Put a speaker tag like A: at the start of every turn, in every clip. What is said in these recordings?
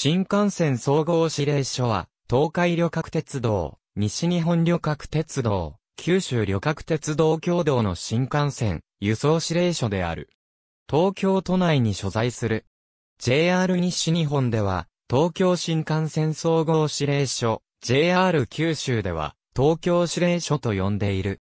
A: 新幹線総合指令所は、東海旅客鉄道、西日本旅客鉄道、九州旅客鉄道共同の新幹線、輸送指令所である。東京都内に所在する。JR 西日本では、東京新幹線総合指令所、JR 九州では、東京指令所と呼んでいる。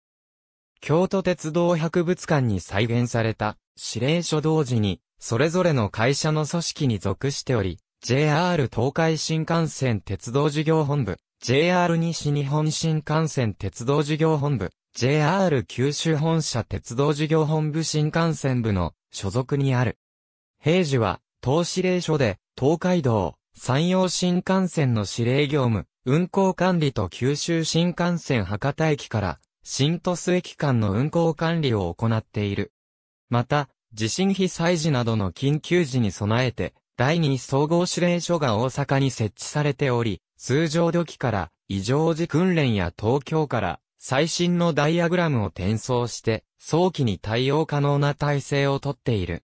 A: 京都鉄道博物館に再現された指令所同時に、それぞれの会社の組織に属しており、JR 東海新幹線鉄道事業本部、JR 西日本新幹線鉄道事業本部、JR 九州本社鉄道事業本部新幹線部の所属にある。平時は、東司令所で、東海道、山陽新幹線の指令業務、運行管理と九州新幹線博多駅から、新都市駅間の運行管理を行っている。また、地震被災時などの緊急時に備えて、第2総合指令所が大阪に設置されており、通常土器から異常時訓練や東京から最新のダイアグラムを転送して、早期に対応可能な体制をとっている。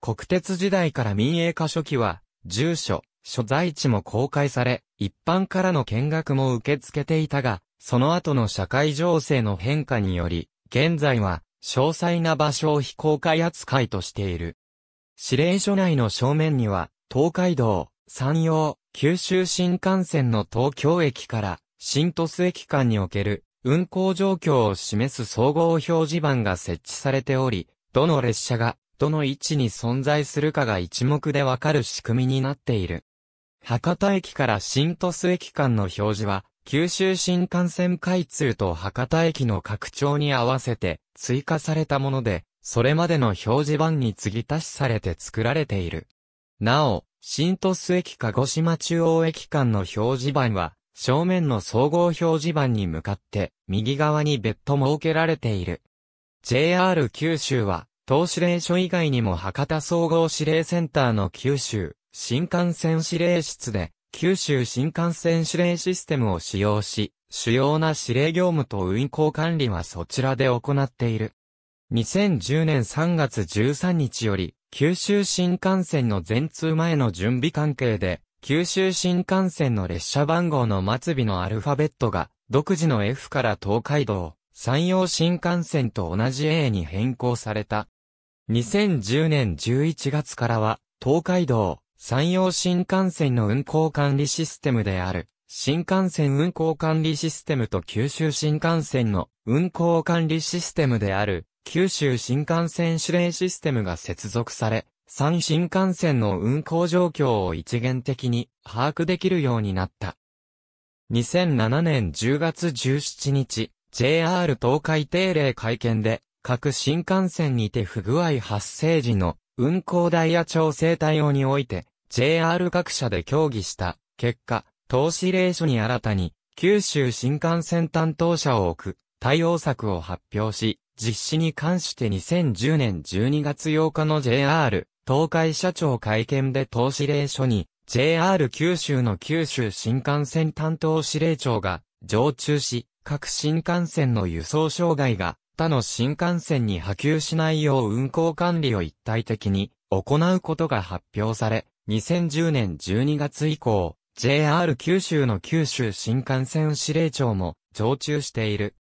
A: 国鉄時代から民営化初期は、住所、所在地も公開され、一般からの見学も受け付けていたが、その後の社会情勢の変化により、現在は、詳細な場所を非公開扱いとしている。指令所内の正面には、東海道、山陽、九州新幹線の東京駅から新鳥栖駅間における運行状況を示す総合表示板が設置されており、どの列車がどの位置に存在するかが一目でわかる仕組みになっている。博多駅から新鳥栖駅間の表示は、九州新幹線開通と博多駅の拡張に合わせて追加されたもので、それまでの表示板に継ぎ足しされて作られている。なお、新鳥栖駅鹿児島中央駅間の表示板は、正面の総合表示板に向かって、右側に別途設けられている。JR 九州は、東指令所以外にも博多総合指令センターの九州、新幹線指令室で、九州新幹線指令システムを使用し、主要な指令業務と運行管理はそちらで行っている。2010年3月13日より、九州新幹線の全通前の準備関係で、九州新幹線の列車番号の末尾のアルファベットが、独自の F から東海道、山陽新幹線と同じ A に変更された。2010年11月からは、東海道、山陽新幹線の運行管理システムである、新幹線運行管理システムと九州新幹線の運行管理システムである九州新幹線指令システムが接続され、三新幹線の運行状況を一元的に把握できるようになった。2007年10月17日、JR 東海定例会見で、各新幹線にて不具合発生時の運行ダイヤ調整対応において、JR 各社で協議した結果、投資令書に新たに、九州新幹線担当者を置く対応策を発表し、実施に関して2010年12月8日の JR 東海社長会見で投資令書に JR 九州の九州新幹線担当司令長が常駐し、各新幹線の輸送障害が他の新幹線に波及しないよう運行管理を一体的に行うことが発表され、2010年12月以降、JR 九州の九州新幹線司令長も常駐している。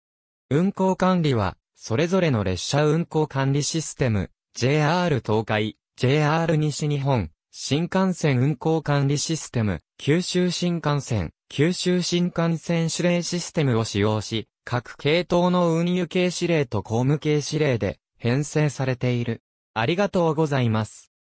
A: 運行管理はそれぞれの列車運行管理システム、JR 東海、JR 西日本、新幹線運行管理システム、九州新幹線、九州新幹線指令システムを使用し、各系統の運輸系指令と公務系指令で編成されている。ありがとうございます。